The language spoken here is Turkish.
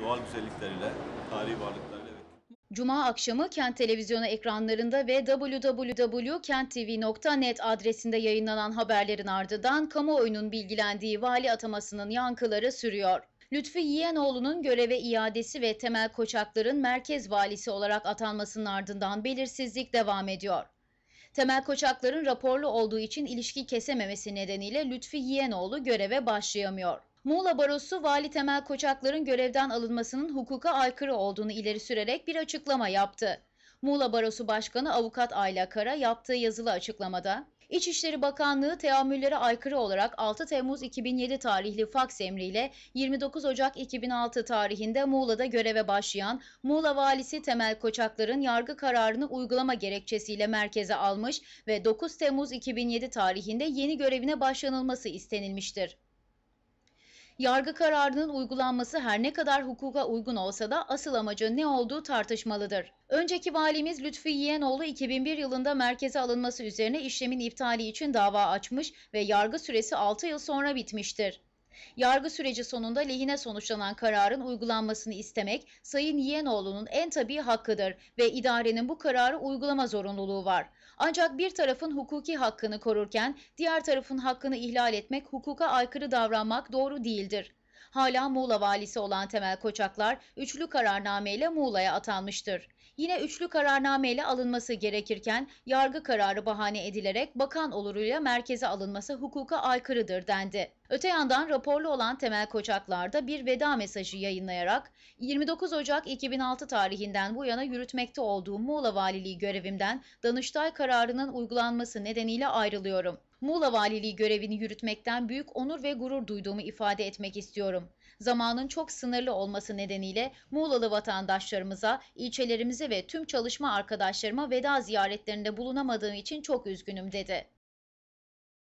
doğal güzellikleriyle, tarihi varlıklarıyla Cuma akşamı Kent Televizyonu ekranlarında ve www.kenttv.net adresinde yayınlanan haberlerin ardından kamuoyunun bilgilendiği vali atamasının yankıları sürüyor. Lütfi Yiyenoğlu'nun göreve iadesi ve Temel Koçaklar'ın merkez valisi olarak atanmasının ardından belirsizlik devam ediyor. Temel Koçaklar'ın raporlu olduğu için ilişki kesememesi nedeniyle Lütfi Yiyenoğlu göreve başlayamıyor. Muğla Barosu Vali Temel Koçaklar'ın görevden alınmasının hukuka aykırı olduğunu ileri sürerek bir açıklama yaptı. Muğla Barosu Başkanı Avukat Ayla Kara yaptığı yazılı açıklamada İçişleri Bakanlığı teamüllere aykırı olarak 6 Temmuz 2007 tarihli faks emriyle 29 Ocak 2006 tarihinde Muğla'da göreve başlayan Muğla Valisi Temel Koçaklar'ın yargı kararını uygulama gerekçesiyle merkeze almış ve 9 Temmuz 2007 tarihinde yeni görevine başlanılması istenilmiştir. Yargı kararının uygulanması her ne kadar hukuka uygun olsa da asıl amacı ne olduğu tartışmalıdır. Önceki valimiz Lütfi Yiyenoğlu 2001 yılında merkeze alınması üzerine işlemin iptali için dava açmış ve yargı süresi 6 yıl sonra bitmiştir. Yargı süreci sonunda lehine sonuçlanan kararın uygulanmasını istemek Sayın Yenoğlu'nun en tabii hakkıdır ve idarenin bu kararı uygulama zorunluluğu var. Ancak bir tarafın hukuki hakkını korurken diğer tarafın hakkını ihlal etmek hukuka aykırı davranmak doğru değildir. Hala Muğla valisi olan Temel Koçaklar üçlü kararnameyle Muğla'ya atanmıştır. Yine üçlü kararnameyle alınması gerekirken yargı kararı bahane edilerek bakan oluruyla merkeze alınması hukuka aykırıdır dendi. Öte yandan raporlu olan Temel Koçaklar'da bir veda mesajı yayınlayarak 29 Ocak 2006 tarihinden bu yana yürütmekte olduğum Muğla Valiliği görevimden Danıştay kararının uygulanması nedeniyle ayrılıyorum. Muğla Valiliği görevini yürütmekten büyük onur ve gurur duyduğumu ifade etmek istiyorum. Zamanın çok sınırlı olması nedeniyle Muğlalı vatandaşlarımıza, ilçelerimize ve tüm çalışma arkadaşlarıma veda ziyaretlerinde bulunamadığım için çok üzgünüm dedi.